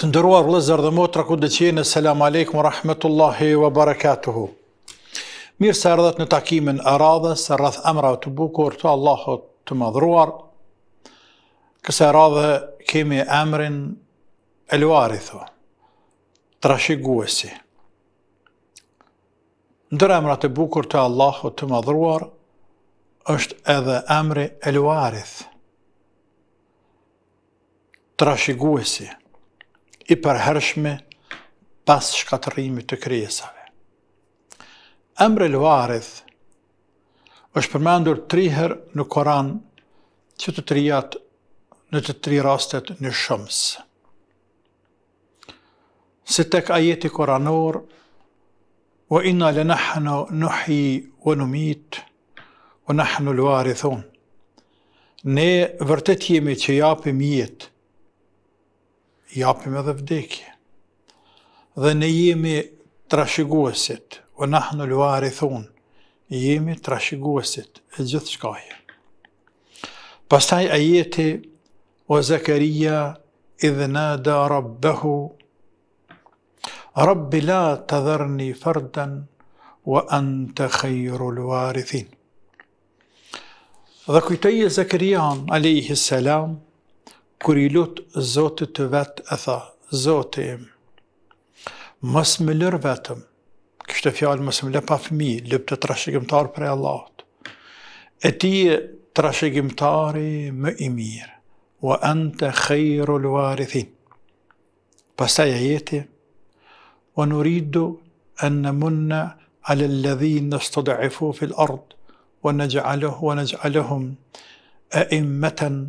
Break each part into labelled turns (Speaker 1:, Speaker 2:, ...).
Speaker 1: Të ndëruar vëllëzër dhe motra ku dhe qene, selam aleikum, rahmetullahi wa barakatuhu. Mirë se rrëdhët në takimin e radhës, rrëdhë emra të bukur të Allahot të madhruar, këse radhë kemi emrin eluarithu, thë, të rashiguesi. Ndër emra të bukur të Allahot të madhruar, është edhe emri eluarith, thë, të rashiguesi i përhershme pas shkatërimit të kryesave. Emre Luarith është përmendur triher në Koran që të trijat në të tri rastet në shëmës. Se tek ajeti Koranor, o inna le nëhëna nëhi o nëmit, o nëhënu Luarithon. Ne vërtet jemi që japim jetë ja japim edhe vdekje. Dhe ne jemi trashëguesit, o nahnu luari thunë, jemi trashëguesit e gjithë shkaje. Pastaj a jeti, o Zekaria, idhë nada rabbi la të dherni fardan, o antë khejru luari thinë. Dhe kujtëje Zekarian, a.s. Kur i lutë Zotit të vetë e tha, Zotit im, mos më lërë vetëm, kështë e fjallë mos më lë pa fëmi, lëpë të trashëgimtar për e Allahot. E ti trashëgimtari më i mirë, wa anta khejru lëvarithin. Pasaj e jeti, wa nuridu anë munna alë lëdhin në stodaifu fil ardë, wa në gjallëhu, wa në gjallëhum, e immetën,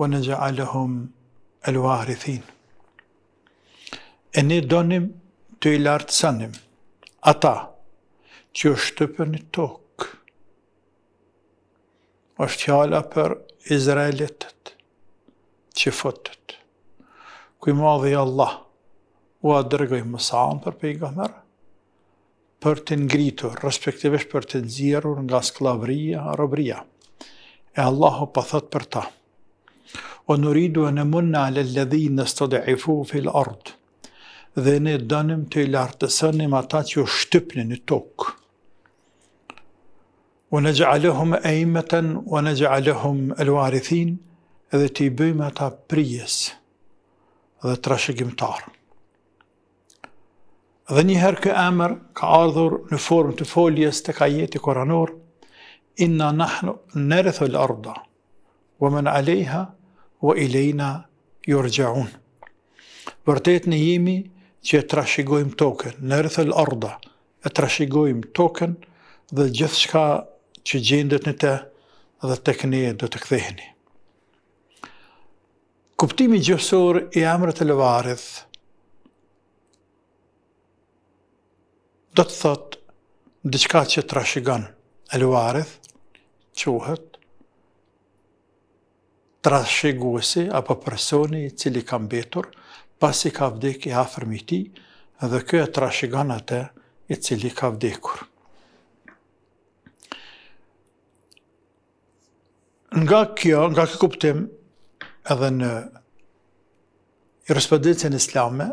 Speaker 1: wa në gja el wahrithin. E ne donim të i lartë sanim, ata që është të për një tokë, është fjala për Izraelitët që fotët, Kuj madhi Allah, u a dërgoj mësaan për pejgamer, për të ngritur, respektivisht për të nëzirur nga sklavrija, robrija. E Allahu pa po thot për ta, ونريد أن نمن على الذين استضعفوا في الأرض ذن دانم تيلار تسنم تاتيو شتبن نتوك ونجعلهم أئمة ونجعلهم الوارثين ذتي بيمة بريس ذترشق مطار ذني هرك أمر كأرضر نفور تفوليس تكايتي كورانور إنا نحن نرث الأرض ومن عليها lejna ilejna jorgjaun. Vërtet në jemi që e trashigojmë token, në rrëthël orda, e trashigojmë token dhe gjithë shka që gjendet në te dhe tek ne do të ktheheni. Kuptimi gjësor i emrët e lëvarith do të thotë në diçka që trashigan e lëvarith, quhet trashëguesi apo personi i cili ka mbetur pasi ka vdek i afër ti dhe kjo e trashëgan atë i cili ka vdekur. Nga kjo, nga kjo kuptim, edhe në jurisprudencën islame,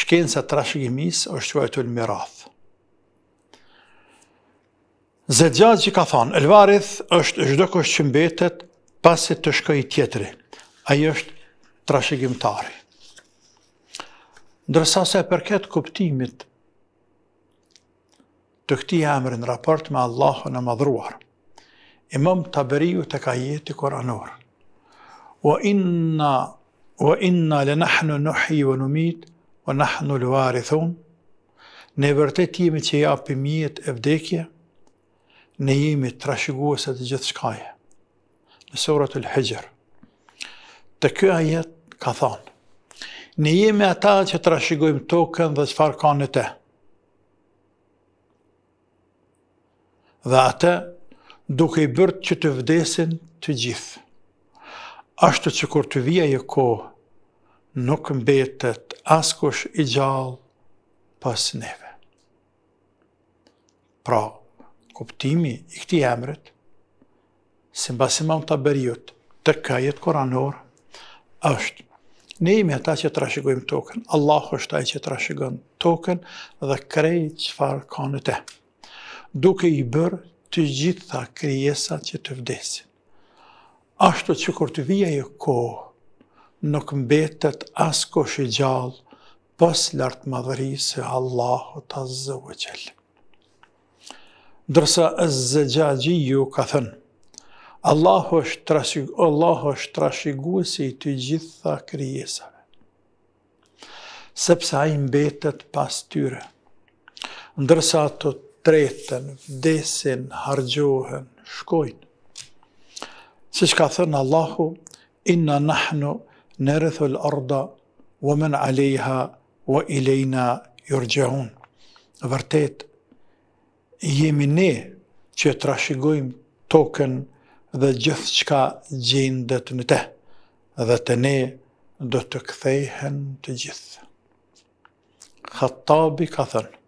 Speaker 1: shkenca trashëgimis është quajtur në mirath. Zedjaz që ka thonë, Elvarith është gjdo kështë që mbetet pasit të shkoj tjetëri, ajo është trashegimtari. Ndërsa se përket kuptimit të këti emrin raport me Allahu në madhruar, imam të bëriju të ka jeti koranor, wa inna, wa inna le nahnu nuhi wa numit, wa nahnu luari thun, ne vërtet jemi që japim jetë e vdekje, ne jemi trashiguese të gjithë shkaje në surat e lëhegjer. Të kjo ajet ka thonë, në jemi ata që të rashigojmë tokën dhe që farë ka në te. Dhe ata duke i bërtë që të vdesin të gjithë. Ashtë të që kur të vijaj e ko, nuk mbetet askush i gjallë pas neve. Pra, kuptimi i këti emrit, si në basim amë të berjut, të kajet koranor, është, ne imi ata që të rashigojmë token, Allah është taj që të rashigojmë token dhe krejt që farë kanë të. Duke i bërë të gjitha kryesat që të vdesin. Ashtu që kur të vija e kohë, nuk mbetet asko kosh gjallë, pas lartë madhëri se Allahu të zëvë qëllë. Dërsa e zëgjagji ju ka thënë, Allahu është trashig Allahu është trashiguesi i të gjitha krijesave. Sepse ai mbetet pas tyre. Ndërsa të tretën, vdesin, hargjohën, shkojnë. Si shka thënë Allahu, inna nahnu në rëthu lë arda, wa men alejha, wa ilejna jërgjahun. Vërtet, jemi ne që të rashigojmë tokën, dhe gjithë qka gjindet në te, dhe të ne do të kthejhen të gjithë. Khattabi ka thënë,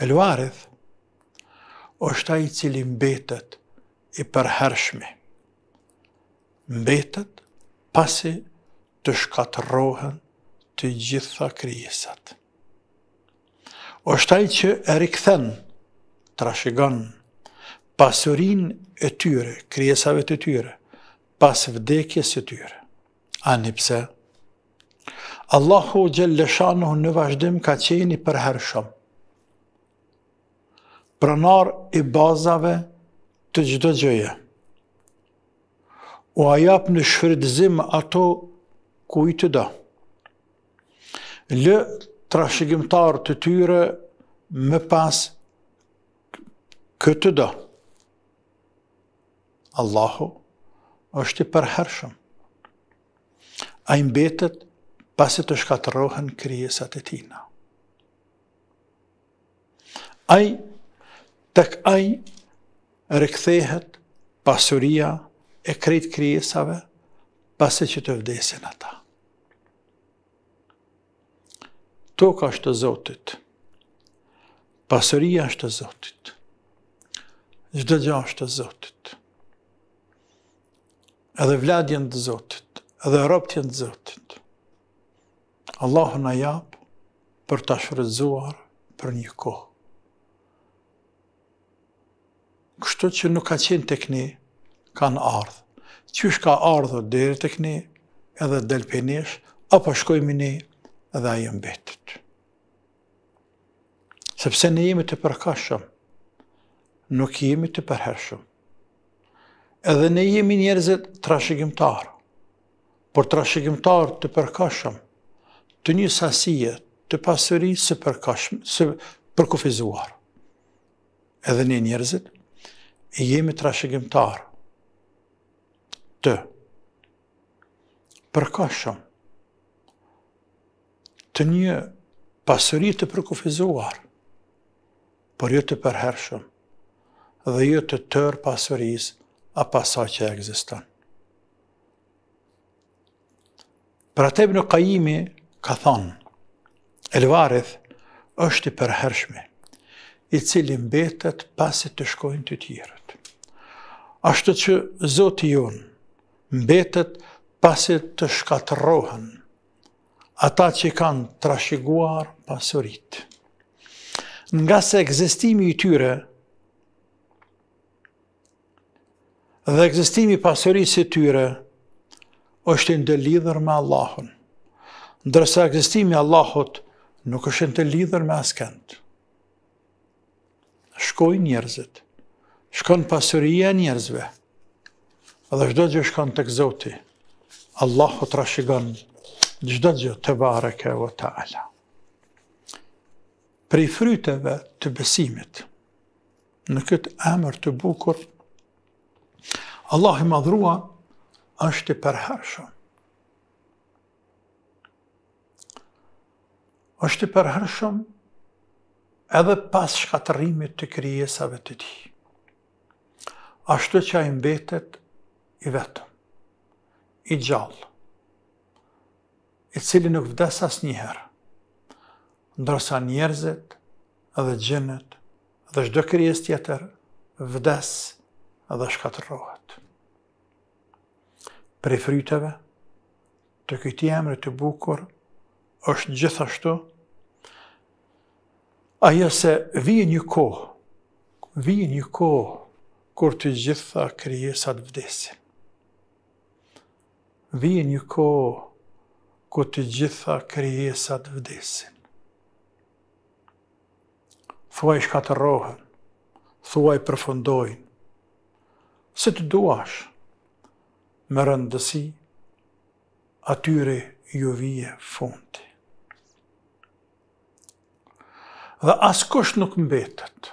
Speaker 1: Eluarith është ai cili mbetet i përhershme, Mbetet pasi të shkatërohen të gjitha krijesat. është ai që e rikthen, trashëgon pasurinë e tyre, kriesave të tyre, pas vdekjes e tyre. A një pse? Allahu gjellëshanu në vazhdim ka qeni për hershëm. Pranar i bazave të gjdo gjëje. U ajap në shfridzim ato ku i të da. Lë trashëgjimtar të tyre më pas këtë da. Allahu është i përhershëm. A i mbetet pasi të shkatërohen kryesat e tina. A i tek a i rekthehet pasuria e krejt kryesave pasi që të vdesin ata. Toka është të zotit, pasuria është të zotit, gjithë gjo është të zotit, edhe vladjen të zotit, edhe roptjen të zotit. Allahu na japë për ta shfrytzuar për një kohë. Kështu që nuk ka qenë të këni, kanë ardhë. Qysh ka ardhë dhe dhe të këni, edhe delpenish, apo shkojmë ne dhe ajën betët. Sepse në jemi të përkashëm, nuk jemi të përhershëm edhe ne jemi njerëzit trashëgimtar. Por trashëgimtar të përkashëm, të një sasije, të pasëri së përkashëm, së përkufizuar. Edhe ne njerëzit jemi trashëgimtar të përkashëm, të një pasëri të përkufizuar, por jo të përhershëm dhe jo të tërë pasërisë a pasa që ekziston. Pra te në kajimi ka thonë, Elvareth është i përhershme, i cili mbetet pasit të shkojnë të tjerët. Ashtu që zoti on mbetet pasit të shkatërrohen ata që kanë trashiguar pasurit. Nga se egzistimi i tyre, dhe egzistimi pasurisë së tyre është në të lidhër me Allahun. Ndërsa egzistimi Allahut nuk është në të lidhër me askend. Shkoj njerëzit, shkon pasurija njerëzve, dhe shdo gjë shkon të këzoti, Allahut rashigon gjdo gjë të bareke o ta'ala. Prej fryteve të besimit, në këtë emër të bukur, Allah i madhrua është i përhershëm. është i përhershëm edhe pas shkatërimit të kryesave të ti. Ashtu që a imbetet i vetëm, i gjallë, i cili nuk vdes as njëherë, ndërsa njerëzit dhe gjenët dhe shdo kryes tjetër vdesë dhe shkatërohet. Pre fryteve, të këti emre të bukur, është gjithashtu, aja se vijë një kohë, vijë një kohë, kur të gjitha kryesat vdesin. Vijë një kohë, kur të gjitha kryesat vdesin. Thuaj shkatërohen, thuaj përfundojnë, se të duash me rëndësi atyre ju vije fundi. Dhe askush nuk mbetet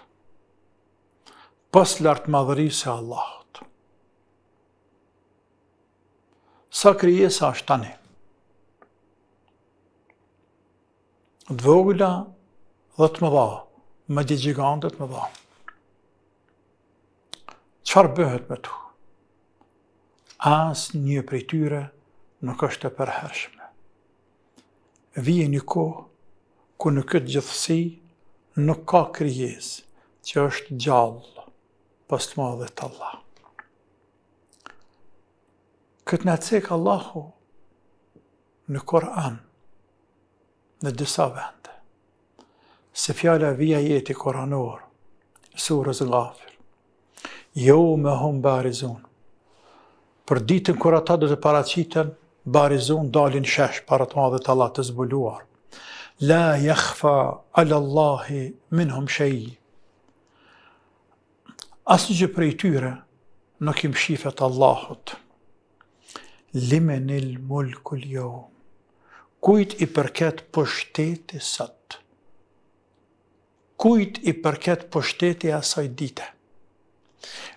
Speaker 1: pas lartë madhëri se Allahot. Sa kryesa është tani. Dvogla dhe të më dha, më gjithë Dhe të më dha qëfar bëhet me tu? As një prej tyre nuk është e përhershme. Vije një ko, ku në këtë gjithësi nuk ka kryes që është gjallë pas të madhe të Allah. Këtë në cekë Allahu në Koran, në disa vende, se fjala vija jeti koranor, surës nga jo me hum barizun. Për ditën kër ata do të paracitën, barizun dalin shesh para të madhe të Allah të zbuluar. La jakhfa alallahi min hum shëji. Asë gjë i tyre nuk im shifet Allahut. Limenil mulkul jo. Kujt i përket sëtë. Kujt i përket pështetja asaj dite?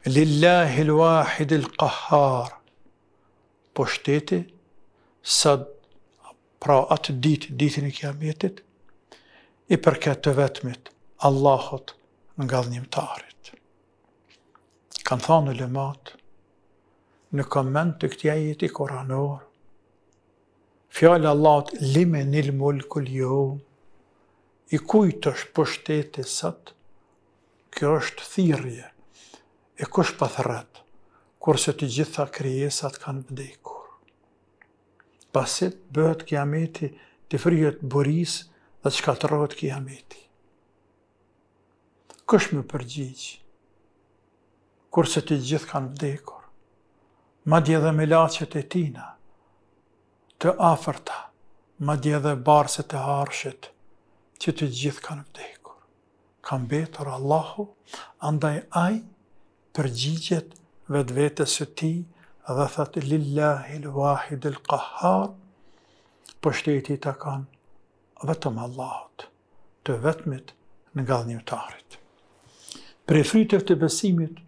Speaker 1: Lillahi l-wahid l-qahar. Po shteti, sa pra atë ditë, ditë në kiametit, i përket të vetëmit, Allahot nga dhënjimtarit. Kanë thonë në lëmat, në komend të këtja jeti koranor, fjallë Allahot, lime një lëmull këllë jo, i kujtë është për po shtetit sëtë, kjo është thirje, e kush pa thërët, kurse të gjitha kryesat kanë vdekur. Pasit bëhet kiameti, të frijet buris dhe të shkatërot kiameti. Kush më përgjigj, kurse të gjithë kanë vdekur, ma dje dhe me lachet e tina, të aferta, ma dje dhe barset e harshet, që të gjithë kanë vdekur. Kam betur Allahu, andaj ajë, përgjigjet vetë vetës së ti dhe thëtë lillahi l-wahid l-kahar, për shteti të kanë vetëm Allahot, të vetëmit në gadhë Pre fritër të besimit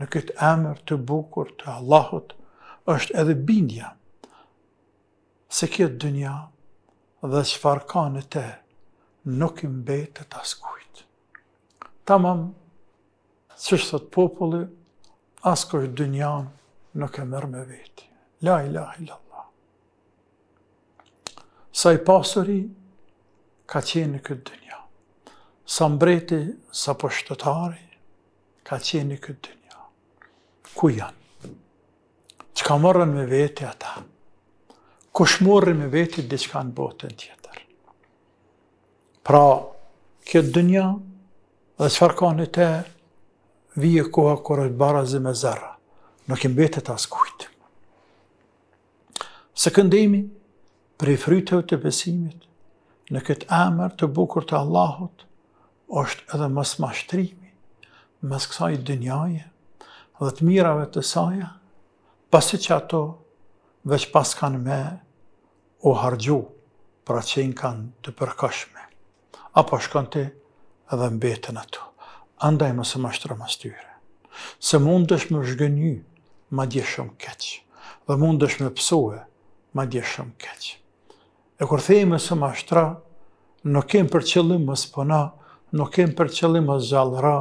Speaker 1: në këtë emër të bukur të Allahot, është edhe bindja se këtë dënja dhe shfarkanë farkanë të nuk imbet të taskujt. Tamam, Qështë thot populli, askoj dënjan nuk e mërë me veti. La ilaha illallah. Sa i pasëri, ka qenë në këtë dënja. Sa mbreti, sa poshtëtari, ka qenë në këtë dënja. Ku janë? Që ka mërën me veti ata? Kush mërën me veti dhe që kanë botën tjetër? Pra, këtë dënja, dhe farë ka në të vije koha kër është barazë me zara, nuk imbetet as kujtë. Së këndemi, prej frytëve të besimit, në këtë emër të bukur të Allahot, është edhe mësë mashtrimi, mësë kësaj dënjaje, dhe të mirave të saja, pasi që ato veç pas kanë me o hargju, pra qenë kanë të përkashme, apo shkante edhe mbetën ato andaj më së mashtro më styre. Se mund është më shgëny, ma dje shumë keq. Dhe mund është më psoe, ma dje shumë keq. E kur thejë më së mashtra, nuk kem për qëllim më spona, nuk kem për qëllim më zhalra,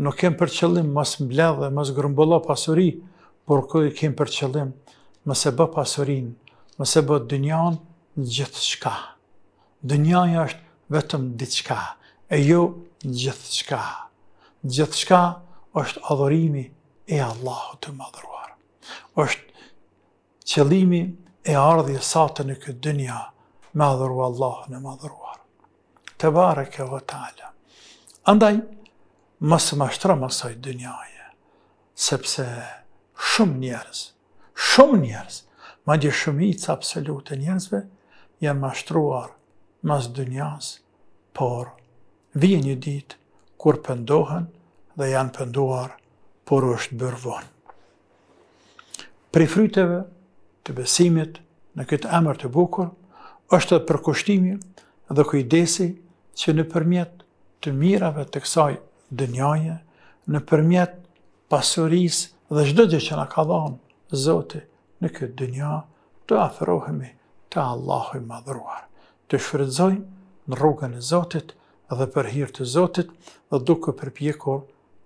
Speaker 1: nuk kem për qëllim më së mbledhe, më së grumbullo pasuri, por këj kem për qëllim më se bë pasurin, më se bë dënjan në gjithë shka. Dënjanja është vetëm diçka, e ju jo në gjithë shka gjithë shka është adhorimi e Allahu të madhruar. është qëlimi e ardhje satë në këtë dënja, madhuru Allahu në madhruar. Të bare ke vëtale. Andaj, mësë mashtra mësaj dënjaje, sepse shumë njerës, shumë njerës, ma gjë shumicë absolute njerësve, janë mashtruar mësë dënjas, por vijë një ditë, kur pëndohen dhe janë pënduar, por është bërë vonë. Pri fryteve të besimit në këtë emër të bukur, është të përkushtimi dhe kujdesi që në përmjet të mirave të kësaj dënjaje, në përmjet pasuris dhe shdo gjë që në ka dhonë zote në këtë dënja, të aferohemi të Allahu i madhruar, të shfridzojmë në rrugën e zotit, dhe për hirë të Zotit, dhe duke për ta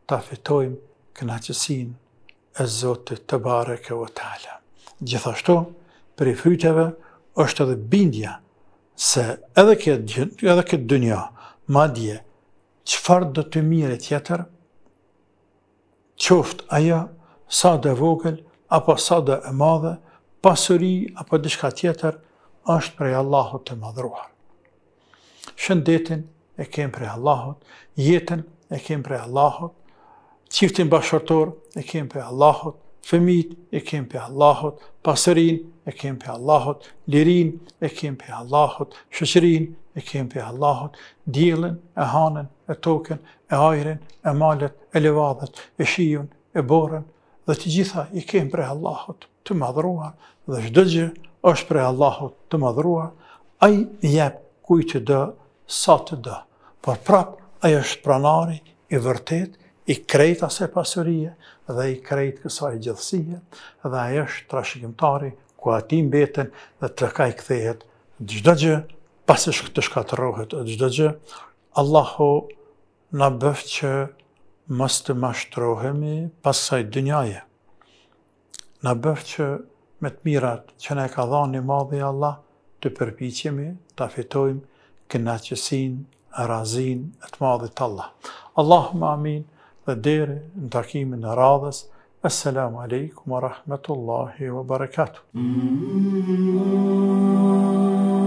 Speaker 1: të afetojmë kënaqësin e Zotit të bare kjo të ala. Gjithashto, për i frytjeve, është edhe bindja, se edhe këtë dënja, ma dje, qëfar dhe të mire tjetër, qoftë aja, sa dhe vogël, apo sa dhe e madhe, pasuri, apo dishka tjetër, është prej Allahut të madhruar. Shëndetin, e kemë prej Allahot, jetën e kemë prej Allahot, qiftin bashkërtor e kemë prej Allahot, fëmit e kemë prej Allahot, pasërin e kemë prej Allahot, lirin e kemë prej Allahot, shëqërin e kemë prej Allahot, djelen e hanën, e token, e ajren, e malet, e levadhet, e shion, e borën, dhe të gjitha i kemë prej Allahot të madhruar, dhe shdo gjë është prej Allahot të madhruar, a i jep kuj të dë, sa të dë por prap ai është pranari i vërtet, i krejt ase pasurie dhe i krejt kësaj gjithësie dhe ai është trashikimtari, ku ati mbeten dhe të kaj këthehet gjithë gjë, pasi shkë të shkatërohet gjithë gjë, Allahu në bëfë që mështë të mashtrohemi saj dënjaje. Në bëfë që me të mirat që ne ka dha i madhi Allah të përpichemi, të afetojmë kënaqësin أرازين أتماضي طلة اللهم آمين لديري نتاكي من أراضس السلام عليكم ورحمة الله وبركاته mm-hmm.